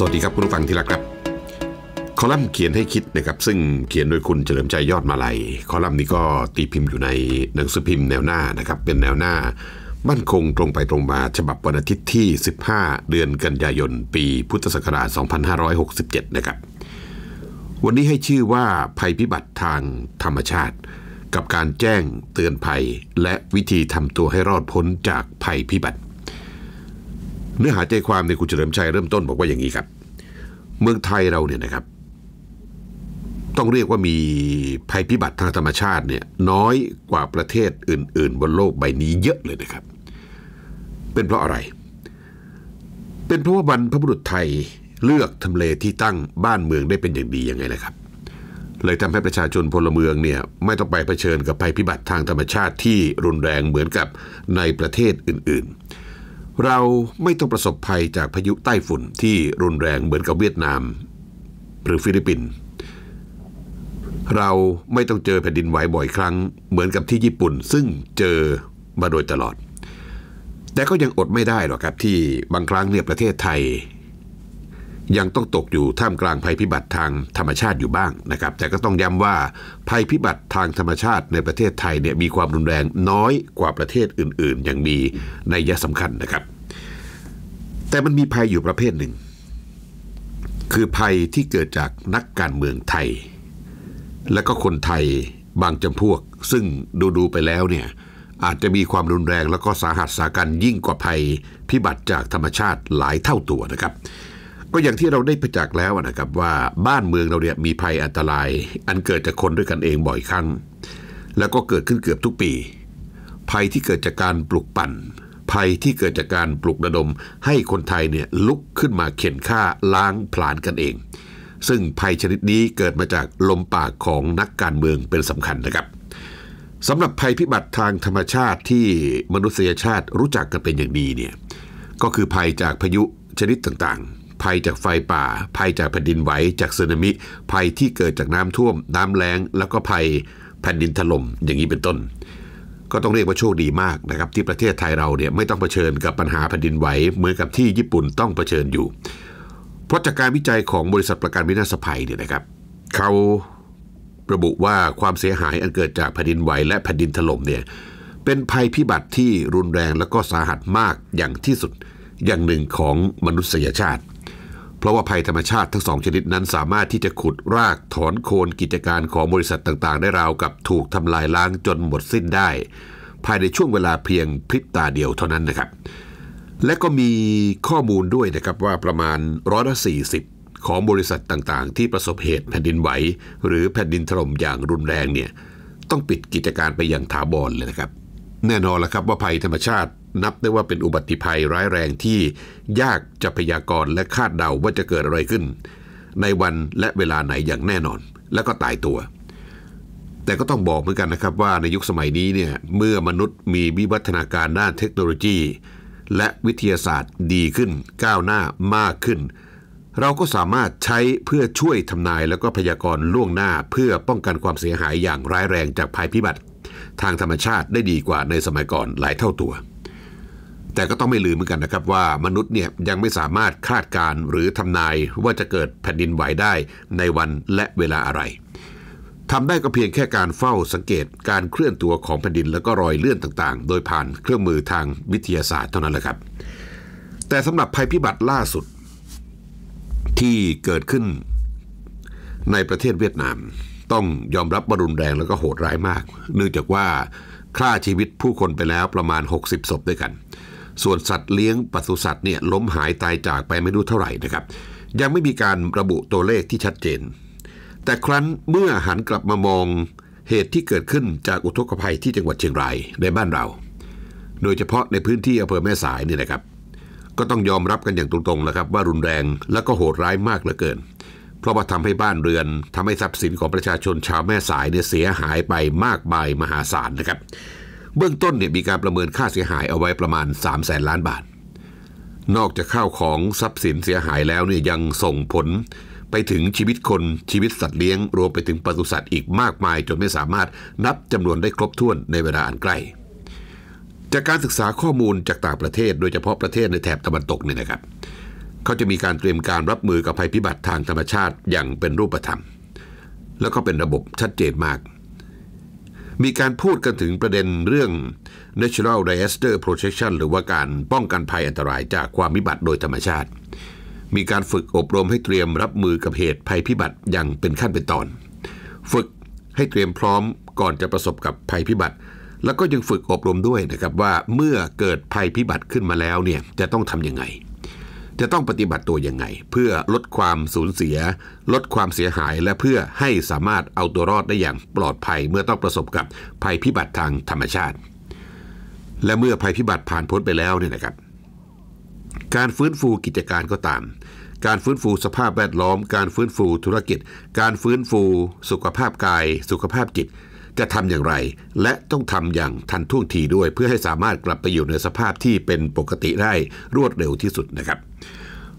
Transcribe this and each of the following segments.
สวัสดีครับ คุณผู้ฟังที่รักครับ คอลัมน์เขียนให้คิดนะครับซึ่งเขียนโดยคุณเฉลิมชัยยอดมาลัย คอลัมน์นี้ก็ตีพิมพ์อยู่ในหนังสือพิมพ์แนวหน้านะครับเป็นแนวหน้ามั่นคงตรงไปตรงมาฉบับวันอาทิตย์ที่ 15 เดือนกันยายน ปีพุทธศักราช 2567 นะครับ วันนี้ให้ชื่อว่าภัยพิบัติทางธรรมชาติ กับการแจ้งเตือนภัย และวิธีทำตัวให้รอดพ้นจากภัยพิบัติเนื้อหาใจความในคุณเฉลิมชัยเริ่มต้นบอกว่าอย่างนี้ครับ เมืองไทยเราเนี่ยนะครับ ต้องเรียกว่ามีภัยพิบัติทางธรรมชาติเนี่ยน้อยกว่าประเทศอื่น ๆ บนโลกใบนี้เยอะเลยนะครับ เป็นเพราะอะไร เป็นเพราะว่าบรรพบุรุษไทยเลือกทำเลที่ตั้งบ้านเมืองได้เป็นอย่างดียังไงเลยครับเลยทำให้ประชาชนพลเมืองเนี่ยไม่ต้องไปเผชิญกับภัยพิบัติทางธรรมชาติที่รุนแรงเหมือนกับในประเทศอื่น ๆเราไม่ต้องประสบภัยจากพายุใต้ฝุ่นที่รุนแรงเหมือนกับเวียดนาม หรือฟิลิปปินส์เราไม่ต้องเจอแผ่นดินไหวบ่อยครั้ง เหมือนกับที่ญี่ปุ่น ซึ่งเจอมาโดยตลอด แต่ก็ยังอดไม่ได้หรอกครับที่บางครั้งเนี่ยประเทศไทยยังต้องตกอยู่ท่ามกลางภัยพิบัติทางธรรมชาติอยู่บ้างนะครับ แต่ก็ต้องย้ำว่าภัยพิบัติทางธรรมชาติในประเทศไทยเนี่ยมีความรุนแรงน้อยกว่าประเทศอื่น ๆ อย่างมีนัยสำคัญนะครับ แต่มันมีภัยอยู่ประเภทหนึ่งคือภัยที่เกิดจากนักการเมืองไทย และก็คนไทยบางจำพวก ซึ่งดู ๆ ไปแล้วเนี่ยอาจจะมีความรุนแรงแล้วก็สาหัสสากันยิ่งกว่าภัยพิบัติจากธรรมชาติหลายเท่าตัวนะครับก็อย่างที่เราได้ประจักษ์แล้วนะครับว่า บ้านเมืองเราเนี่ยมีภัยอันตราย อันเกิดจากคนด้วยกันเองบ่อยครั้งแล้วก็เกิดขึ้นเกือบทุกปี ภัยที่เกิดจากการปลุกปั่น ภัยที่เกิดจากการปลุกระดมให้คนไทยเนี่ยลุกขึ้นมาเข็นฆ่าล้างผลาญกันเอง ซึ่งภัยชนิดนี้เกิดมาจากลมปากของนักการเมืองเป็นสำคัญนะครับสำหรับภัยพิบัติทางธรรมชาติที่มนุษยชาติรู้จักกันเป็นอย่างดีเนี่ยก็คือภัยจากพายุชนิดต่างๆภัยจากไฟป่า ภัยจากแผ่นดินไหว จากสึนามิ ภัยที่เกิดจากน้ำท่วม น้ำแล้ง แล้วก็ภัยแผ่นดินถล่ม อย่างนี้เป็นต้น ก็ต้องเรียกว่าโชคดีมากนะครับ ที่ประเทศไทยเราเนี่ยไม่ต้องเผชิญกับปัญหาแผ่นดินไหวเหมือนกับที่ญี่ปุ่นต้องเผชิญอยู่ เพราะจากการวิจัยของบริษัทประกันวินาศภัยเนี่ยนะครับ เขาระบุว่าความเสียหายอันเกิดจากแผ่นดินไหวและแผ่นดินถล่มเนี่ย เป็นภัยพิบัติที่รุนแรงและก็สาหัสมากอย่างที่สุดอย่างหนึ่งของมนุษยชาติเพราะว่าภัยธรรมชาติทั้งสองชนิดนั้น สามารถที่จะขุดรากถอนโคนกิจการของบริษัทต่างๆ ได้ราวกับถูกทำลายล้างจนหมดสิ้นได้ ภายในช่วงเวลาเพียงพริบตาเดียวเท่านั้นนะครับและก็มีข้อมูลด้วยนะครับ ว่าประมาณร้อยละสี่สิบของบริษัทต่างๆ ที่ประสบเหตุแผ่นดินไหวหรือแผ่นดินถล่มอย่างรุนแรงเนี่ยต้องปิดกิจการไปอย่างถาวรเลยนะครับ แน่นอนละครับว่าภัยธรรมชาตินับได้ว่าเป็นอุบัติภัยร้ายแรงที่ยากจะพยากรณ์และคาดเดาว่าจะเกิดอะไรขึ้น ในวันและเวลาไหนอย่างแน่นอน และก็ตายตัว แต่ก็ต้องบอกเหมือนกันนะครับว่าในยุคสมัยนี้เนี่ยเมื่อมนุษย์มีวิวัฒนาการด้านเทคโนโลยี และวิทยาศาสตร์ดีขึ้นก้าวหน้ามากขึ้น เราก็สามารถใช้เพื่อช่วยทำนายแล้วก็พยากรณ์ล่วงหน้าเพื่อป้องกันความเสียหายอย่างร้ายแรงจากภัยพิบัติ ทางธรรมชาติได้ดีกว่าในสมัยก่อนหลายเท่าตัวแต่ก็ต้องไม่ลืมเหมือนกันนะครับว่ามนุษย์เนี่ยยังไม่สามารถคาดการหรือทำนายว่าจะเกิดแผ่นดินไหวได้ในวันและเวลาอะไรทำได้ก็เพียงแค่การเฝ้าสังเกตการเคลื่อนตัวของแผ่นดินแล้วก็รอยเลื่อนต่างๆ โดยผ่านเครื่องมือทางวิทยาศาสตร์เท่านั้นแหละครับแต่สำหรับภัยพิบัติล่าสุดที่เกิดขึ้น ในประเทศเวียดนามต้องยอมรับว่ารุนแรงแล้วก็โหดร้ายมากเนื่องจากว่าฆ่าชีวิตผู้คนไปแล้วประมาณ 60ศพด้วยกันส่วนสัตว์เลี้ยงปศุสัตว์เนี่ยล้มหายตายจากไปไม่รู้เท่าไหร่นะครับ ยังไม่มีการระบุตัวเลขที่ชัดเจน แต่ครั้นเมื่อหันกลับมามองเหตุที่เกิดขึ้นจากอุทกภัยที่จังหวัดเชียงรายในบ้านเรา โดยเฉพาะในพื้นที่อำเภอแม่สายนี่นะครับ ก็ต้องยอมรับกันอย่างตรงๆแล้วครับ ว่ารุนแรงและก็โหดร้ายมากเหลือเกิน เพราะว่าทำให้บ้านเรือนทำให้ทรัพย์สินของประชาชนชาวแม่สายเนี่ยเสียหายไปมากมายมหาศาลนะครับเบื้องต้นเนี่ยมีการประเมินค่าเสียหายเอาไว้ประมาณ 3 0 0แสนล้านบาท นอกจากข้าวของทรัพย์สินเสียหายแล้วเนี่ยยังส่งผล ไปถึงชีวิตคนชีวิตสัตว์เลี้ยง รวมไปถึงปศุสัตว์อีกมากมาย จนไม่สามารถนับจำนวนได้ครบถ้วนในเวลาอันใกล้ จากการศึกษาข้อมูลจากต่างประเทศ โดยเฉพาะประเทศในแถบตะวันตกเนี่ยนะครับเขาจะมีการเตรียมการรับมือกับภัยพิบัติทางธรรมชาติอย่างเป็นรูปธรรม แล้วก็เป็นระบบชัดเจนมากมีการพูดกันถึงประเด็นเรื่อง natural disaster protection หรือว่าการป้องกันภัยอันตรายจากความวิบัติโดยธรรมชาติ มีการฝึกอบรมให้เตรียมรับมือกับเหตุภัยพิบัติอย่างเป็นขั้นเป็นตอน ฝึกให้เตรียมพร้อมก่อนจะประสบกับภัยพิบัติ แล้วก็ยังฝึกอบรมด้วยนะครับว่าเมื่อเกิดภัยพิบัติขึ้นมาแล้วเนี่ยจะต้องทำยังไงจะต้องปฏิบัติตัวยังไงเพื่อลดความสูญเสีย ลดความเสียหายและเพื่อให้สามารถเอาตัวรอดได้อย่างปลอดภัยเมื่อต้องประสบกับภัยพิบัติทางธรรมชาติ และเมื่อภัยพิบัติผ่านพ้นไปแล้วเนี่ยนะครับ การฟื้นฟูกิจการก็ตาม การฟื้นฟูสภาพแวดล้อม การฟื้นฟูธุรกิจ การฟื้นฟู สุขภาพกาย สุขภาพจิตจะทำอย่างไร และต้องทำอย่างทันท่วงทีด้วย เพื่อให้สามารถกลับไปอยู่ในสภาพที่เป็นปกติได้รวดเร็วที่สุดนะครับ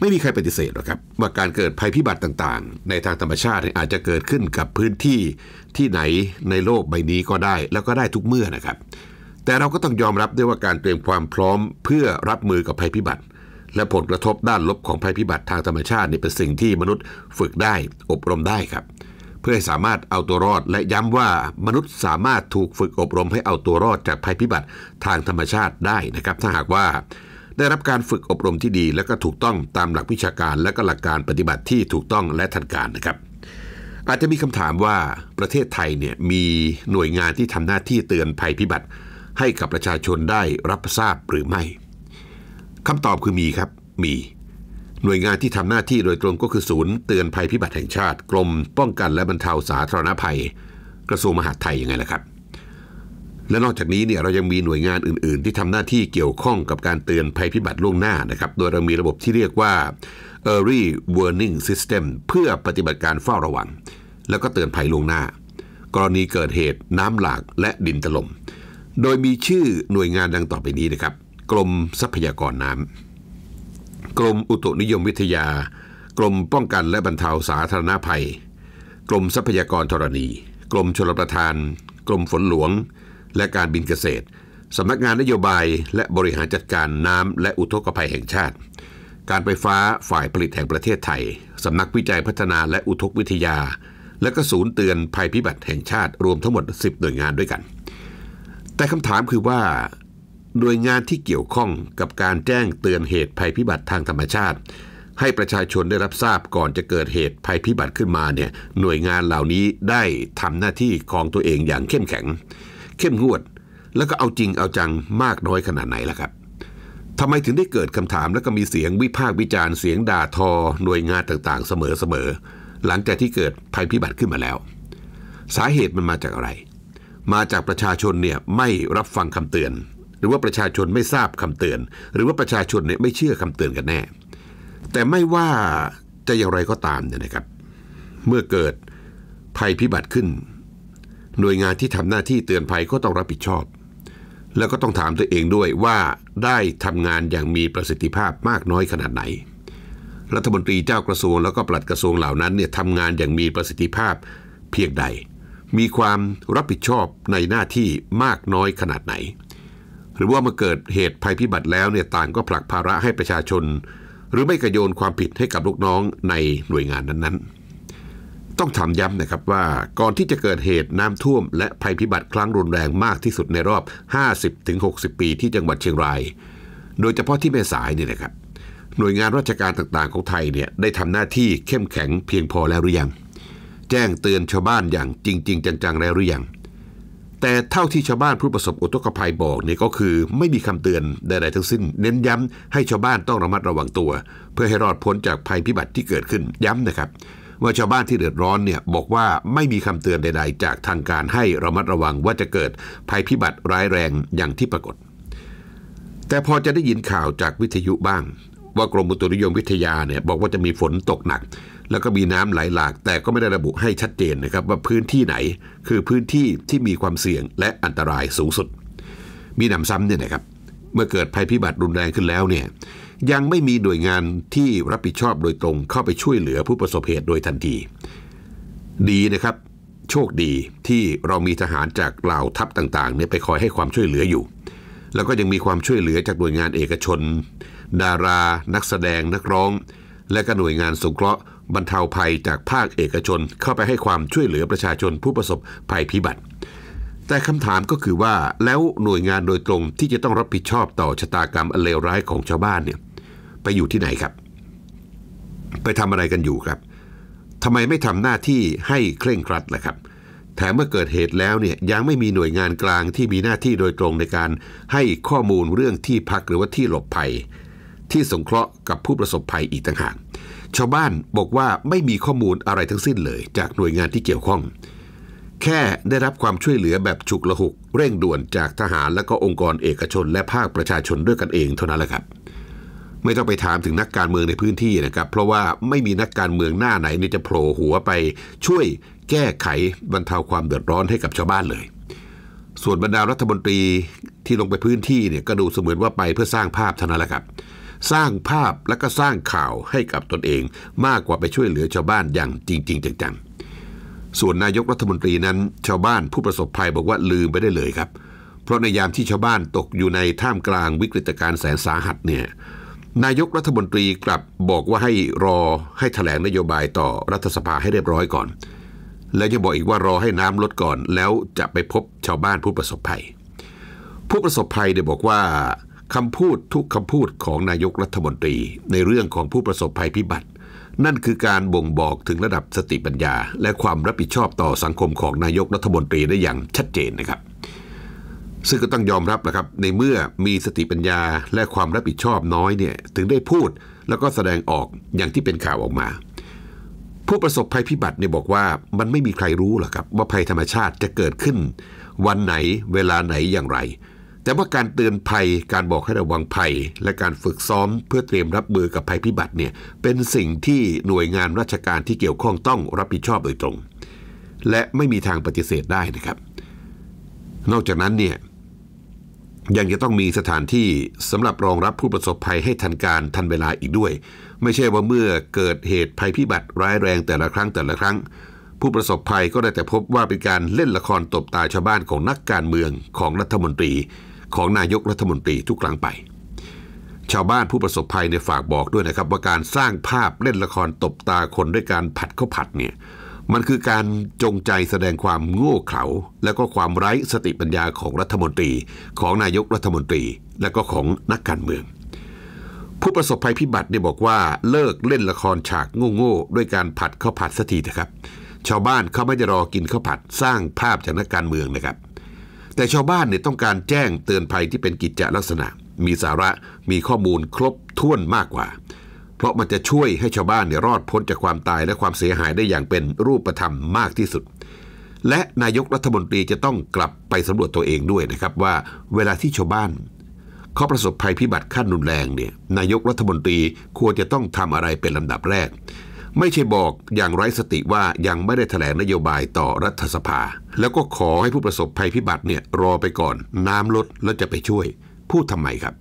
ไม่มีใครปฏิเสธหรอกครับ ว่าการเกิดภัยพิบัติต่างๆ ในทางธรรมชาติอาจจะเกิดขึ้นกับพื้นที่ที่ไหนในโลกใบนี้ก็ได้แล้วก็ได้ทุกเมื่อนะครับ แต่เราก็ต้องยอมรับด้วยว่าการเตรียมความพร้อมเพื่อรับมือกับภัยพิบัติ และผลกระทบด้านลบของภัยพิบัติทางธรรมชาตินี่เป็นสิ่งที่มนุษย์ฝึกได้ อบรมได้ครับเพื่อให้สามารถเอาตัวรอดและย้ำว่า มนุษย์สามารถถูกฝึกอบรมให้เอาตัวรอดจากภัยพิบัติทางธรรมชาติได้นะครับ ถ้าหากว่าได้รับการฝึกอบรมที่ดี และก็ถูกต้องตามหลักวิชาการและก็หลักการปฏิบัติที่ถูกต้องและทันการนะครับ อาจจะมีคำถามว่าประเทศไทยเนี่ยมีหน่วยงานที่ทำหน้าที่เตือนภัยพิบัติ ให้กับประชาชนได้รับทราบหรือไม่คำตอบคือมีครับมีหน่วยงานที่ทำหน้าที่โดยตรงก็คือศูนย์เตือนภัยพิบัติแห่งชาติกรมป้องกันและบรรเทาสาธารณภัยกระทรวงมหาดไทยยังไงล่ะครับและนอกจากนี้เนี่ยเรายังมีหน่วยงานอื่นๆ ที่ทำหน้าที่เกี่ยวข้องกับการเตือนภัยพิบัติล่วงหน้านะครับ โดยเรามีระบบที่เรียกว่า Early Warning System เพื่อปฏิบัติการเฝ้าระวัง แล้วก็เตือนภัยล่วงหน้า กรณีเกิดเหตุน้ำหลากและดินถล่มโดยมีชื่อหน่วยงานดังต่อไปนี้นะครับ กรมทรัพยากรน้ำกรมอุตุนิยมวิทยากรมป้องกันและบรรเทาสาธารณภัยกรมทรัพยากรธรณีกรมชลประทานกรมฝนหลวง และการบินเกษตรสำนักงานนโยบายและบริหารจัดการน้ำและอุทกภัยแห่งชาติ การไฟฟ้าฝ่ายผลิตแห่งประเทศไทยสำนักวิจัยพัฒนาและอุทกวิทยา และก็ศูนย์เตือนภัยพิบัติแห่งชาติรวมทั้งหมด10หน่วยงานด้วยกันแต่คำถามคือว่าหน่วยงานที่เกี่ยวข้องกับการแจ้งเตือนเหตุภัยพิบัติทางธรรมชาติ ให้ประชาชนได้รับทราบก่อนจะเกิดเหตุภัยพิบัติขึ้นมาเนี่ยหน่วยงานเหล่านี้ได้ทำหน้าที่ของตัวเองอย่างเข้มแข็ง เข้มงวด แล้วก็เอาจริงเอาจังมากน้อยขนาดไหนล่ะครับทำไมถึงได้เกิดคำถามและก็มีเสียงวิพากษ์วิจารณ์เสียงด่าทอ หน่วยงานต่างๆ เสมอๆหลังจากที่เกิดภัยพิบัติขึ้นมาแล้ว สาเหตุมันมาจากอะไร มาจากประชาชนเนี่ยไม่รับฟังคำเตือนหรือว่าประชาชนไม่ทราบคำเตือน หรือว่าประชาชนเนี่ยไม่เชื่อคำเตือนกันแน่ แต่ไม่ว่าจะอย่างไรก็ตาม เนี่ยนะครับ เมื่อเกิดภัยพิบัติขึ้น หน่วยงานที่ทำหน้าที่เตือนภัยก็ต้องรับผิดชอบ แล้วก็ต้องถามตัวเองด้วยว่าได้ทำงานอย่างมีประสิทธิภาพมากน้อยขนาดไหน รัฐมนตรีเจ้ากระทรวงแล้วก็ปลัดกระทรวงเหล่านั้นเนี่ยทำงานอย่างมีประสิทธิภาพเพียงใด มีความรับผิดชอบในหน้าที่มากน้อยขนาดไหนหรือว่ามาเกิดเหตุภัยพิบัติแล้วเนี่ยต่างก็ผลักภาระให้ประชาชน หรือไม่กระโยนความผิดให้กับลูกน้องในหน่วยงานนั้นๆ ต้องถามย้ำนะครับว่า ก่อนที่จะเกิดเหตุน้ำท่วมและภัยพิบัติครั้งรุนแรงมากที่สุดในรอบ 50-60 ปีที่จังหวัดเชียงราย โดยเฉพาะที่แม่สายนี่นะครับหน่วยงานราชการต่าง ๆ ของไทยเนี่ย ได้ทำหน้าที่เข้มแข็งเพียงพอแล้วหรือยัง แจ้งเตือนชาวบ้านอย่างจริง ๆ จังๆแล้วหรือยังแต่เท่าที่ชาวบ้านผู้ประสบอุทกภัยบอกเนี่ยก็คือ ไม่มีคำเตือนใดๆทั้งสิ้นเน้นย้ำให้ชาวบ้านต้องระมัดระวังตัว เพื่อให้รอดพ้นจากภัยพิบัติที่เกิดขึ้นย้ำนะครับ ว่าชาวบ้านที่เดือดร้อนเนี่ยบอกว่าไม่มีคำเตือนใด ๆ จากทางการให้ระมัดระวังว่าจะเกิดภัยพิบัติร้ายแรงอย่างที่ปรากฏ แต่พอจะได้ยินข่าวจากวิทยุบ้าง ว่ากรมอุตุนิยมวิทยาเนี่ยบอกว่าจะมีฝนตกหนักแล้วก็มีน้ำไหลหลาก แต่ก็ไม่ได้ระบุให้ชัดเจนนะครับว่าพื้นที่ไหนคือพื้นที่ที่มีความเสี่ยงและอันตรายสูงสุด มีหนำซ้ำเนี่ยนะครับ เมื่อเกิดภัยพิบัติรุนแรงขึ้นแล้วเนี่ยยังไม่มีหน่วยงานที่รับผิดชอบโดยตรงเข้าไปช่วยเหลือผู้ประสบเหตุโดยทันที ดีนะครับโชคดีที่เรามีทหารจากเหล่าทัพต่างๆเนี่ยไปคอยให้ความช่วยเหลืออยู่ แล้วก็ยังมีความช่วยเหลือจากหน่วยงานเอกชน ดารา นักแสดงนักร้อง และก็หน่วยงานสงเคราะห์บรรเทาภัยจากภาคเอกชน เข้าไปให้ความช่วยเหลือประชาชนผู้ประสบภัยพิบัติ แต่คำถามก็คือว่าแล้วหน่วยงานโดยตรงที่จะต้องรับผิดชอบต่อชะตากรรมอันเลวร้ายของชาวบ้านเนี่ยไปอยู่ที่ไหนครับ ไปทำอะไรกันอยู่ครับทำไมไม่ทำหน้าที่ให้เคร่งครัดล่ะครับ แถมเมื่อเกิดเหตุแล้วเนี่ยยังไม่มีหน่วยงานกลางที่มีหน้าที่โดยตรงในการให้ข้อมูลเรื่องที่พักหรือว่าที่หลบภัย ที่สงเคราะห์กับผู้ประสบภัยอีกต่างหากชาวบ้านบอกว่าไม่มีข้อมูลอะไรทั้งสิ้นเลย จากหน่วยงานที่เกี่ยวข้อง แค่ได้รับความช่วยเหลือแบบฉุกละหุก เร่งด่วนจากทหารและก็องค์กรเอกชนและภาคประชาชนด้วยกันเองเท่านั้นแหละครับไม่ต้องไปถามถึงนักการเมืองในพื้นที่นะครับ เพราะว่าไม่มีนักการเมืองหน้าไหนนี่จะโผล่หัวไป ช่วยแก้ไขบรรเทาความเดือดร้อนให้กับชาวบ้านเลย ส่วนบรรดารัฐมนตรีที่ลงไปพื้นที่เนี่ยก็ดูเสมือนว่าไปเพื่อสร้างภาพเท่านั้นแหละครับสร้างภาพและก็สร้างข่าวให้กับตนเองมากกว่าไปช่วยเหลือชาวบ้านอย่างจริงๆจังๆส่วนนายกรัฐมนตรีนั้น ชาวบ้านผู้ประสบภัยบอกว่าลืมไปได้เลยครับ เพราะในยามที่ชาวบ้านตกอยู่ในท่ามกลางวิกฤตการณ์แสน สาหัสเนี่ย นายกรัฐมนตรีกลับบอกว่าให้รอ ให้ถแถลงนโยบายต่อรัฐสภาให้เรียบร้อยก่อน และยังบอกอีกว่ารอให้น้ำลดก่อนแล้วจะไปพบชาวบ้านผู้ประสบภัย ผู้ประสบภัยเดี๋ยบอกว่าคำพูดทุกคำพูดของนายกรัฐมนตรี ในเรื่องของผู้ประสบภัยพิบัติ นั่นคือการบ่งบอกถึงระดับสติปัญญา และความรับผิดชอบต่อสังคมของนายกรัฐมนตรีได้อย่างชัดเจนนะครับ ซึ่งก็ต้องยอมรับนะครับ ในเมื่อมีสติปัญญาและความรับผิดชอบน้อยเนี่ยถึงได้พูดแล้วก็แสดงออกอย่างที่เป็นข่าวออกมา ผู้ประสบภัยพิบัติเนี่ยบอกว่ามันไม่มีใครรู้หรอกครับว่าภัยธรรมชาติจะเกิดขึ้น วันไหนเวลาไหนอย่างไรแต่ว่าการเตือนภัยการบอกให้ระวังภัยและการฝึกซ้อม เพื่อเตรียมรับมือกับภัยพิบัติเนี่ยเป็นสิ่งที่หน่วยงานราชการที่เกี่ยวข้องต้องรับผิดชอบโดยตรง และไม่มีทางปฏิเสธได้นะครับ นอกจากนั้นเนี่ยยังจะต้องมีสถานที่สำหรับรองรับผู้ประสบภัยให้ทันการทันเวลาอีกด้วย ไม่ใช่ว่าเมื่อเกิดเหตุภัยพิบัติร้ายแรงแต่ละครั้งแต่ละครั้ง ผู้ประสบภัยก็ได้แต่พบว่าเป็นการเล่นละครตบตาชาวบ้านของนักการเมืองของรัฐมนตรีของนายกรัฐมนตรีทุกครั้งไป ชาวบ้านผู้ประสบภัยในฝากบอกด้วยนะครับ ว่าการสร้างภาพเล่นละครตบตาคนด้วยการผัดข้าวผัดเนี่ยมันคือการจงใจแสดงความโง่เขลาและก็ความไร้สติปัญญาของรัฐมนตรี ของนายกรัฐมนตรี และก็ของนักการเมือง ผู้ประสบภัยพิบัติเนี่ยบอกว่าเลิกเล่นละครฉากโง่ๆด้วยการผัดข้าวผัดสักทีนะครับ ชาวบ้านเขาไม่จะรอกินข้าวผัดสร้างภาพจากนักการเมืองนะครับแต่ชาวบ้านเนี่ยต้องการแจ้งเตือนภัยที่เป็นกิจจลักษณะ มีสาระ มีข้อมูลครบถ้วนมากกว่า เพราะมันจะช่วยให้ชาวบ้านเนี่ยรอดพ้นจากความตายและความเสียหายได้อย่างเป็นรูปธรรมมากที่สุด และนายกรัฐมนตรีจะต้องกลับไปสำรวจตัวเองด้วยนะครับว่า เวลาที่ชาวบ้านเขาประสบภัยพิบัติขั้นรุนแรงเนี่ย นายกรัฐมนตรีควรจะต้องทำอะไรเป็นลำดับแรกไม่ใช่บอกอย่างไร้สติว่ายังไม่ได้แถลงนโยบายต่อรัฐสภา แล้วก็ขอให้ผู้ประสบภัยพิบัติเนี่ยรอไปก่อน น้ำลดแล้วจะไปช่วย พูดทำไมครับ